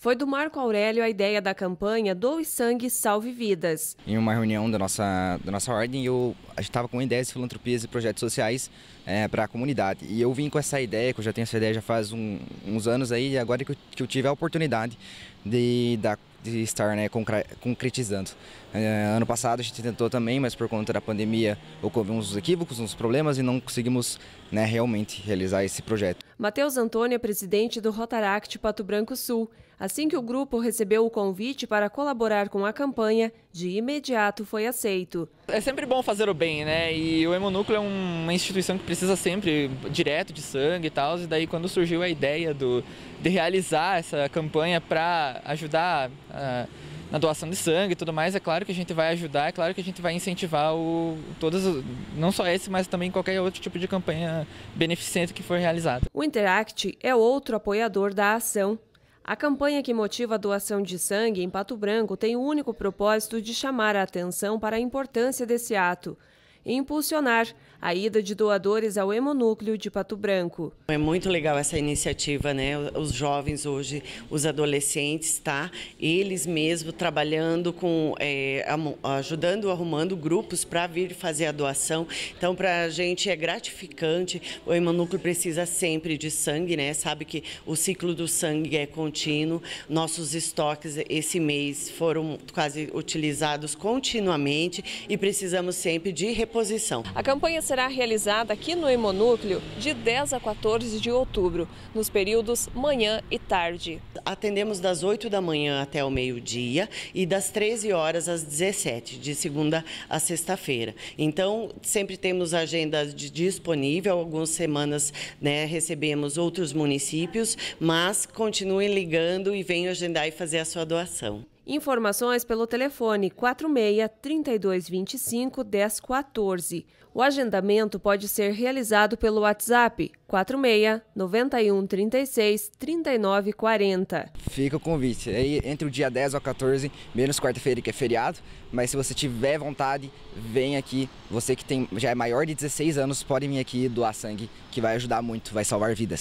Foi do Marco Aurélio a ideia da campanha Doe Sangue, Salve Vidas. Em uma reunião da nossa, da nossa ordem, eu estava com ideias de filantropias e projetos sociais é, para a comunidade. E eu vim com essa ideia, que eu já tenho essa ideia já faz um, uns anos aí, e agora que eu, que eu tive a oportunidade de, da, de estar né, concretizando. É, ano passado a gente tentou também, mas por conta da pandemia houve uns equívocos, uns problemas e não conseguimos né, realmente realizar esse projeto. Matheus Antônio é presidente do Rotaract Pato Branco Sul. Assim que o grupo recebeu o convite para colaborar com a campanha, de imediato foi aceito. É sempre bom fazer o bem, né? E o Hemonúcleo é uma instituição que precisa sempre direto de sangue e tal. E daí quando surgiu a ideia do, de realizar essa campanha para ajudar... Uh, na doação de sangue e tudo mais, é claro que a gente vai ajudar, é claro que a gente vai incentivar o, todas, não só esse, mas também qualquer outro tipo de campanha beneficente que for realizada. O Interact é outro apoiador da ação. A campanha que motiva a doação de sangue em Pato Branco tem o único propósito de chamar a atenção para a importância desse ato e impulsionar a ida de doadores ao hemonúcleo de Pato Branco. É muito legal essa iniciativa, né? Os jovens hoje, os adolescentes, tá? Eles mesmo trabalhando com, é, ajudando, arrumando grupos para vir fazer a doação. Então, para a gente é gratificante. O hemonúcleo precisa sempre de sangue, né? Sabe que o ciclo do sangue é contínuo. Nossos estoques esse mês foram quase utilizados continuamente e precisamos sempre de reposição. A campanha será realizada aqui no Hemonúcleo de 10 a 14 de outubro, nos períodos manhã e tarde. Atendemos das 8 da manhã até o meio-dia e das 13 horas às 17, de segunda a sexta-feira. Então, sempre temos agenda disponível, algumas semanas né, recebemos outros municípios, mas continuem ligando e venham agendar e fazer a sua doação. Informações pelo telefone 46 3225 1014. O agendamento pode ser realizado pelo WhatsApp 46 91 36 39 40. Fica o convite. entre o dia 10 ao 14, menos quarta-feira que é feriado, mas se você tiver vontade, vem aqui. Você que tem já é maior de 16 anos, pode vir aqui doar sangue, que vai ajudar muito, vai salvar vidas.